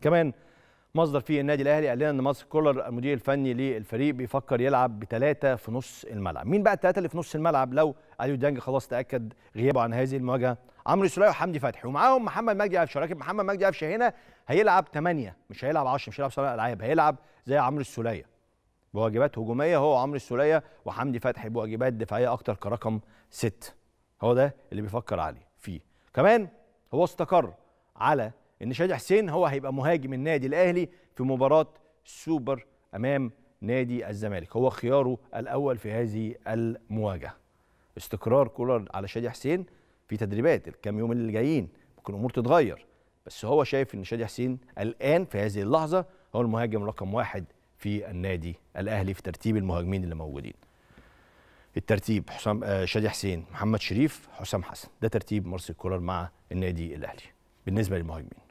كمان مصدر في النادي الاهلي قال لنا ان ماسك كولر المدير الفني للفريق بيفكر يلعب بثلاثه في نص الملعب مين بقى الثلاثه اللي في نص الملعب لو اليو ديانج خلاص تاكد غيابه عن هذه المواجهه عمرو سوليه وحمدي فتحي ومعاهم محمد مجدي قفشه لكن محمد مجدي قفشه هنا هيلعب ثمانية مش هيلعب 10 مش هيلعب سبع العاب هيلعب زي عمرو السوليه بواجبات هجوميه هو عمرو السوليه وحمدي فتحي بواجبات دفاعيه اكتر كرقم سته. هو ده اللي بيفكر عليه فيه كمان هو استقر على ان شادي حسين هو هيبقى مهاجم النادي الاهلي في مباراه سوبر امام نادي الزمالك هو خياره الاول في هذه المواجهه استقرار كولر على شادي حسين في تدريبات الكام يوم اللي جايين ممكن الامور تتغير بس هو شايف ان شادي حسين الان في هذه اللحظه هو المهاجم رقم واحد في النادي الاهلي في ترتيب المهاجمين اللي موجودين الترتيب حسام آه، شادي حسين محمد شريف حسام حسن ده ترتيب مارسيل كولر مع النادي الاهلي بالنسبه للمهاجمين